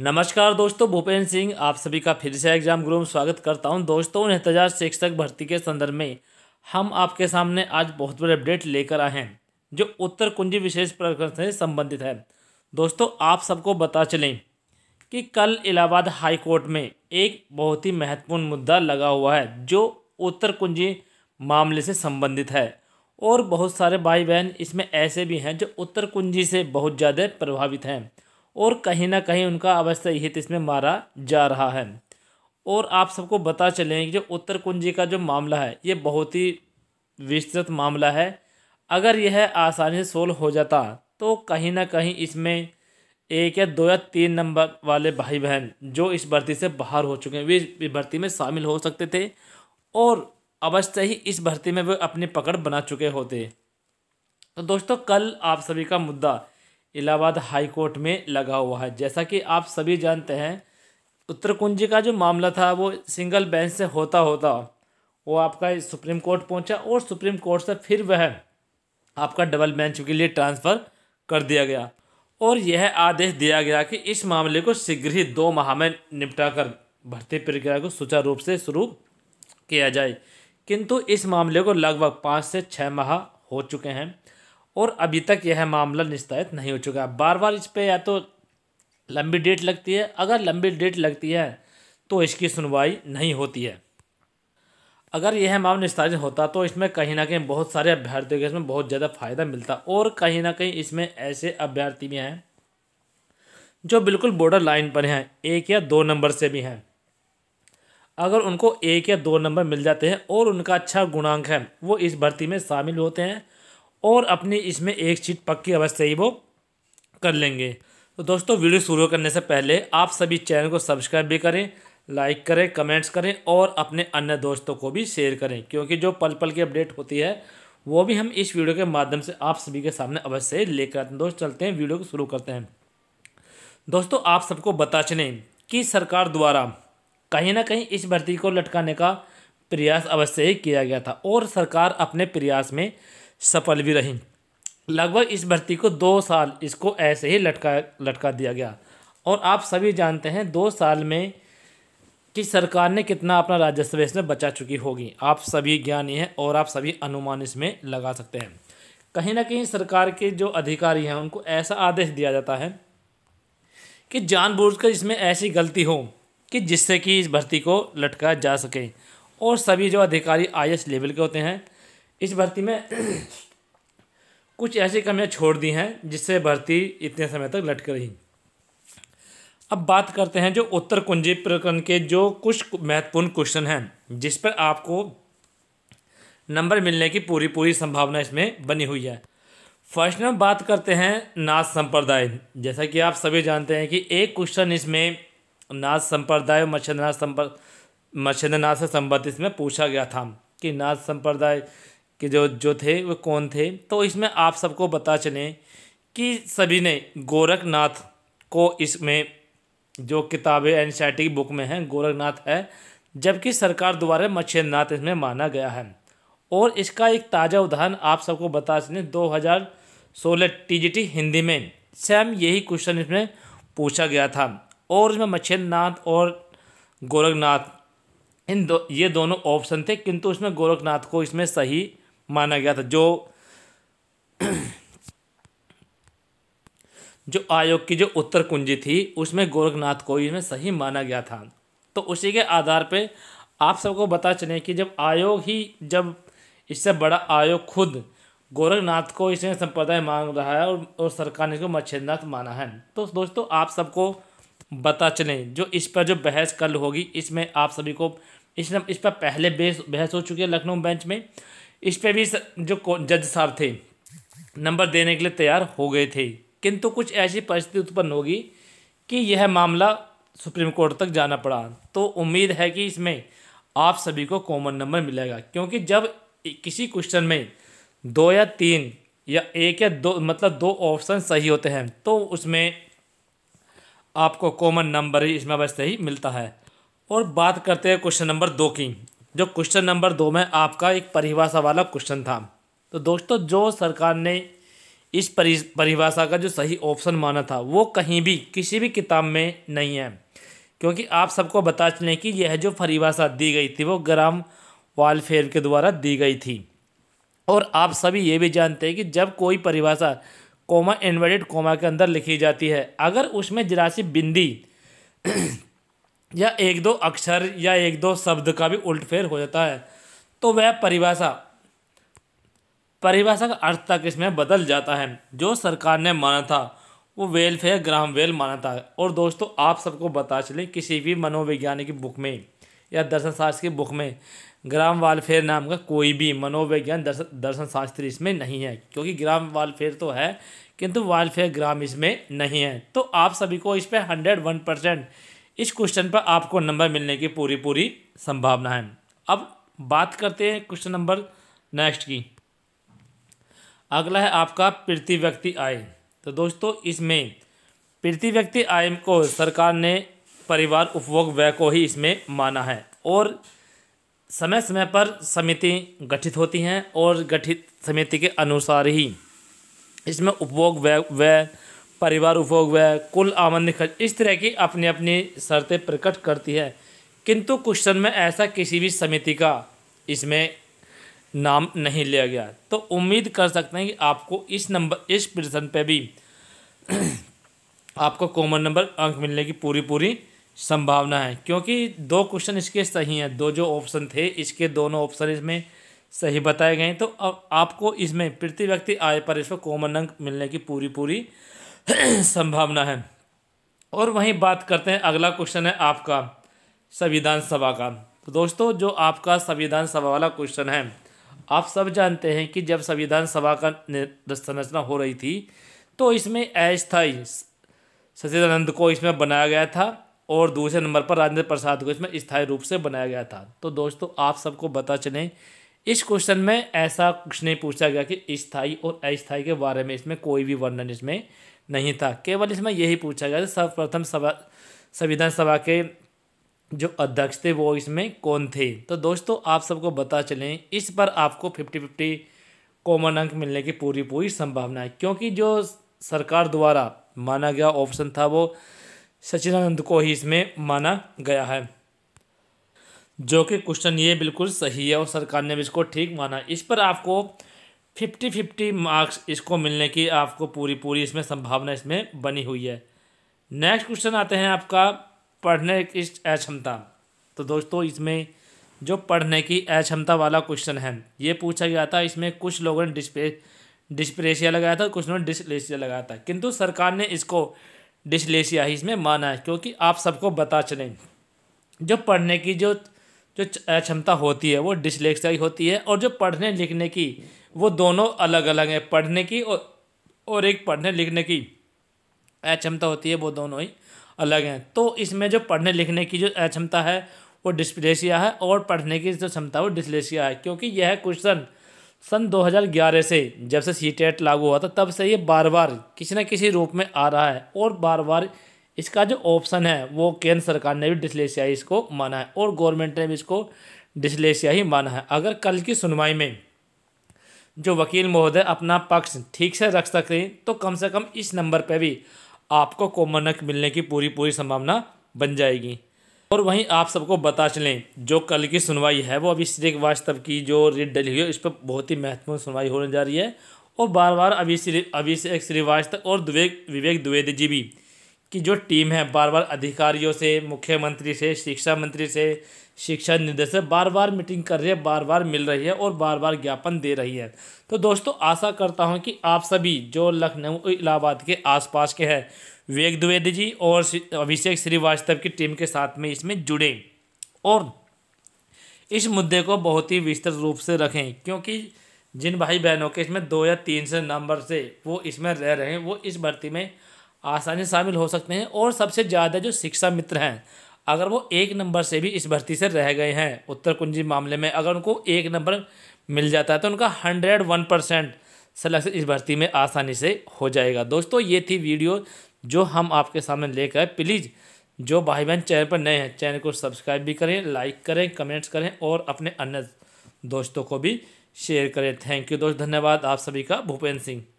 नमस्कार दोस्तों भूपेंद्र सिंह आप सभी का फिर से एग्जाम गुरु में स्वागत करता हूं दोस्तों हतजार शिक्षक भर्ती के संदर्भ में हम आपके सामने आज बहुत बड़े अपडेट लेकर आए हैं जो उत्तर कुंजी विशेष प्रकरण से संबंधित है दोस्तों आप सबको बता चलें कि कल इलाहाबाद हाई कोर्ट में एक बहुत ही महत्वपूर्ण मुद्दा लगा हुआ है जो उत्तर कुंजी मामले से संबंधित है और बहुत सारे भाई बहन इसमें ऐसे भी हैं जो उत्तर कुंजी से बहुत ज़्यादा प्रभावित हैं और कहीं ना कहीं उनका अवस्था हित इसमें मारा जा रहा है और आप सबको बता चलें कि जो उत्तर कुंजी का जो मामला है ये बहुत ही विस्तृत मामला है अगर यह आसानी से सोल्व हो जाता तो कहीं ना कहीं इसमें एक या दो या तीन नंबर वाले भाई बहन जो इस भर्ती से बाहर हो चुके हैं वे इस भर्ती में शामिल हो सकते थे और अवश्य ही इस भर्ती में वे अपनी पकड़ बना चुके होते तो दोस्तों कल आप सभी का मुद्दा इलाहाबाद हाई कोर्ट में लगा हुआ है जैसा कि आप सभी जानते हैं उत्तर कुंजी का जो मामला था वो सिंगल बेंच से होता होता वो आपका सुप्रीम कोर्ट पहुंचा और सुप्रीम कोर्ट से फिर वह आपका डबल बेंच के लिए ट्रांसफ़र कर दिया गया और यह आदेश दिया गया कि इस मामले को शीघ्र ही दो माह में निपटा कर भर्ती प्रक्रिया को सुचारू रूप से शुरू किया जाए किंतु इस मामले को लगभग पाँच से छः माह हो चुके हैं और अभी तक यह मामला निस्तारित नहीं हो चुका बार बार इस पर या तो लंबी डेट लगती है अगर लंबी डेट लगती है तो इसकी सुनवाई नहीं होती है अगर यह मामला निस्तारित होता तो इसमें कहीं ना कहीं बहुत सारे अभ्यर्थियों के इसमें बहुत ज़्यादा फायदा मिलता और कहीं ना कहीं इसमें ऐसे अभ्यर्थी भी हैं जो बिल्कुल बॉर्डर लाइन पर हैं एक या दो नंबर से भी हैं अगर उनको एक या दो नंबर मिल जाते हैं और उनका अच्छा गुणांक है वो इस भर्ती में शामिल होते हैं और अपनी इसमें एक सीट पक्की अवश्य ही वो कर लेंगे तो दोस्तों वीडियो शुरू करने से पहले आप सभी चैनल को सब्सक्राइब भी करें लाइक करें कमेंट्स करें और अपने अन्य दोस्तों को भी शेयर करें क्योंकि जो पल पल की अपडेट होती है वो भी हम इस वीडियो के माध्यम से आप सभी के सामने अवश्य लेकर आते हैं दोस्त चलते हैं वीडियो को शुरू करते हैं दोस्तों आप सबको बता चलें कि सरकार द्वारा कहीं ना कहीं इस भर्ती को लटकाने का प्रयास अवश्य ही किया गया था और सरकार अपने प्रयास में सफल भी रही लगभग इस भर्ती को दो साल इसको ऐसे ही लटका लटका दिया गया और आप सभी जानते हैं दो साल में कि सरकार ने कितना अपना राजस्व इसमें बचा चुकी होगी आप सभी ज्ञानी हैं और आप सभी अनुमान इसमें लगा सकते हैं कहीं ना कहीं सरकार के जो अधिकारी हैं उनको ऐसा आदेश दिया जाता है कि जानबूझकर इसमें ऐसी गलती हो कि जिससे कि इस भर्ती को लटका जा सके और सभी जो अधिकारी आई लेवल के होते हैं इस भर्ती में कुछ ऐसी कमियां छोड़ दी हैं जिससे भर्ती इतने समय तक लटक रही अब बात करते हैं जो उत्तर कुंजी प्रकरण के जो कुछ महत्वपूर्ण क्वेश्चन हैं जिस पर आपको नंबर मिलने की पूरी पूरी संभावना इसमें बनी हुई है फर्स्ट में बात करते हैं नाच संप्रदाय जैसा कि आप सभी जानते हैं कि एक क्वेश्चन इसमें नाच संप्रदाय और मच्छंद्रनाथ संपर मच्छंद्रनाथ से संबंधित इसमें पूछा गया था कि नाच संप्रदाय कि जो जो थे वे कौन थे तो इसमें आप सबको बता चलें कि सभी ने गोरखनाथ को इसमें जो किताबें एनसीईआरटी की बुक में हैं गोरखनाथ है जबकि सरकार द्वारा मच्छेन्द्रनाथ इसमें माना गया है और इसका एक ताज़ा उदाहरण आप सबको बता चलें जी टी हिंदी में सेम यही क्वेश्चन इसमें पूछा गया था और इसमें मच्छेन्द्रनाथ और गोरखनाथ इन दो ये दोनों ऑप्शन थे किंतु उसमें गोरखनाथ को इसमें सही माना गया था जो जो आयोग की जो उत्तर कुंजी थी उसमें गोरखनाथ को इसमें सही माना गया था तो उसी के आधार पे आप सबको बता चले कि जब आयोग ही जब इससे बड़ा आयोग खुद गोरखनाथ को इसमें संप्रदाय मांग रहा है और, और सरकार ने इसको मच्छेदनाथ माना है तो दोस्तों आप सबको बता चले जो इस पर जो बहस कल होगी इसमें आप सभी को इस इस पर पहले बेस बहस हो चुकी है लखनऊ बेंच में इस पे भी जो जज साहब थे नंबर देने के लिए तैयार हो गए थे किंतु कुछ ऐसी परिस्थिति उत्पन्न होगी कि यह मामला सुप्रीम कोर्ट तक जाना पड़ा तो उम्मीद है कि इसमें आप सभी को कॉमन नंबर मिलेगा क्योंकि जब किसी क्वेश्चन में दो या तीन या एक या दो मतलब दो ऑप्शन सही होते हैं तो उसमें आपको कॉमन नंबर ही इसमें अवश्य ही मिलता है और बात करते हैं क्वेश्चन नंबर दो की जो क्वेश्चन नंबर दो में आपका एक परिभाषा वाला क्वेश्चन था तो दोस्तों जो सरकार ने इस परिभाषा का जो सही ऑप्शन माना था वो कहीं भी किसी भी किताब में नहीं है क्योंकि आप सबको बता चलें कि यह जो परिभाषा दी गई थी वो ग्राम वालफेयर के द्वारा दी गई थी और आप सभी ये भी जानते हैं कि जब कोई परिभाषा कोमा इन्वर्टेड कोमा के अंदर लिखी जाती है अगर उसमें जरासी बिंदी या एक दो अक्षर या एक दो शब्द का भी उल्टफेर हो जाता है तो वह परिभाषा परिभाषा का अर्थ तक इसमें बदल जाता है जो सरकार ने माना था वो वेलफेयर ग्राम वेल माना था और दोस्तों आप सबको बता चले किसी भी मनोवैज्ञानिक की बुक में या दर्शन शास्त्र की बुक में ग्राम वालफेयर नाम का कोई भी मनोविज्ञान दर्शन दर्शन शास्त्र इसमें नहीं है क्योंकि ग्राम वालफेयर तो है किंतु वालफेयर ग्राम इसमें नहीं है तो आप सभी को इस पर हंड्रेड वन परसेंट इस क्वेश्चन पर आपको नंबर मिलने की पूरी पूरी संभावना है अब बात करते हैं क्वेश्चन नंबर नेक्स्ट की अगला है आपका प्रति व्यक्ति आय तो दोस्तों इसमें प्रति व्यक्ति आय को सरकार ने परिवार उपभोग व्यय को ही इसमें माना है और समय समय पर समिति गठित होती हैं और गठित समिति के अनुसार ही इसमें उपभोग व्यय व्यय परिवार उपभोग व कुल आमदनी खर्च इस तरह की अपनी अपनी शर्तें प्रकट करती है किंतु क्वेश्चन में ऐसा किसी भी समिति का इसमें नाम नहीं लिया गया तो उम्मीद कर सकते हैं कि आपको इस नंबर इस प्रश्न पे भी आपको कॉमन नंबर अंक मिलने की पूरी पूरी संभावना है क्योंकि दो क्वेश्चन इसके सही हैं दो जो ऑप्शन थे इसके दोनों ऑप्शन इसमें सही बताए गए तो अब आपको इसमें प्रति व्यक्ति आय पर इसमें कॉमन अंक मिलने की पूरी पूरी संभावना है और वहीं बात करते हैं अगला क्वेश्चन है आपका संविधान सभा का तो दोस्तों जो आपका संविधान सभा वाला क्वेश्चन है आप सब जानते हैं कि जब संविधान सभा का संरचना हो रही थी तो इसमें अस्थाई सचिदानंद को इसमें बनाया गया था और दूसरे नंबर पर राजेंद्र प्रसाद को इसमें स्थायी रूप से बनाया गया था तो दोस्तों आप सबको पता चले इस क्वेश्चन में ऐसा कुछ नहीं पूछा गया कि स्थाई और अस्थाई के बारे में इसमें कोई भी वर्णन इसमें नहीं था केवल इसमें यही पूछा गया था सर्वप्रथम सभा संविधान सभा के जो अध्यक्ष थे वो इसमें कौन थे तो दोस्तों आप सबको बता चलें इस पर आपको फिफ्टी फिफ्टी कॉमन अंक मिलने की पूरी पूरी संभावना है क्योंकि जो सरकार द्वारा माना गया ऑप्शन था वो सचिदानंद को ही इसमें माना गया है जो कि क्वेश्चन ये बिल्कुल सही है और सरकार ने भी इसको ठीक माना इस पर आपको फिफ्टी फिफ्टी मार्क्स इसको मिलने की आपको पूरी पूरी इसमें संभावना इसमें बनी हुई है नेक्स्ट क्वेश्चन आते हैं आपका पढ़ने की अक्षमता तो दोस्तों इसमें जो पढ़ने की अक्षमता वाला क्वेश्चन है ये पूछा गया था इसमें कुछ लोगों ने डिस्पे डिस्प्रेशिया लगाया था कुछ लोगों ने डिसलेसिया लगाया था किंतु सरकार ने इसको डिसलेसिया ही इसमें माना है क्योंकि आप सबको बता चलें जो पढ़ने की जो जो क्षमता होती है वो डिसलेक्सिया की होती है और जो पढ़ने लिखने की वो दोनों अलग अलग हैं पढ़ने की और और एक पढ़ने लिखने की अक्षमता होती है वो दोनों ही अलग हैं तो इसमें जो पढ़ने लिखने की जो अक्षमता है वो डिस्प्लेसिया है और पढ़ने की जो क्षमता वो डिस्लेसिया है क्योंकि यह क्वेश्चन सन 2011 से जब से सी टेट e लागू हुआ था तब से ये बार बार किसी न किसी रूप में आ रहा है और बार बार इसका जो ऑप्शन है वो केंद्र सरकार ने भी डिसलेसिया इसको माना है और गवर्नमेंट ने भी इसको डिसलेसिया ही माना है अगर कल की सुनवाई में जो वकील महोदय अपना पक्ष ठीक से रख सकें तो कम से कम इस नंबर पर भी आपको कॉमन मिलने की पूरी पूरी संभावना बन जाएगी और वहीं आप सबको बता चलें जो कल की सुनवाई है वो अभी श्रीवास्तव की जो रिट डली हुई है इस पर बहुत ही महत्वपूर्ण सुनवाई होने जा रही है और बार बार अभी श्री अभी श्रीवास्तव और द्विवेक विवेक द्विवेदी जी भी की जो टीम है बार बार अधिकारियों से मुख्यमंत्री से शिक्षा मंत्री से शिक्षा निदेशक बार बार मीटिंग कर रही है बार बार मिल रही है और बार बार ज्ञापन दे रही है तो दोस्तों आशा करता हूँ कि आप सभी जो लखनऊ इलाहाबाद के आसपास के हैं वेग द्विवेदी जी और अभिषेक श्रीवास्तव की टीम के साथ में इसमें जुड़े और इस मुद्दे को बहुत ही विस्तृत रूप से रखें क्योंकि जिन भाई बहनों के इसमें दो या तीन से नंबर से वो इसमें रह रहे हैं वो इस भर्ती में आसानी से शामिल हो सकते हैं और सबसे ज़्यादा जो शिक्षा मित्र हैं अगर वो एक नंबर से भी इस भर्ती से रह गए हैं उत्तर कुंजी मामले में अगर उनको एक नंबर मिल जाता है तो उनका हंड्रेड वन परसेंट सिलेक्शन इस भर्ती में आसानी से हो जाएगा दोस्तों ये थी वीडियो जो हम आपके सामने लेकर प्लीज़ जो भाई बहन चैनल पर नए हैं चैनल को सब्सक्राइब भी करें लाइक करें कमेंट्स करें और अपने अन्य दोस्तों को भी शेयर करें थैंक यू दोस्त धन्यवाद आप सभी का भूपेंद्र सिंह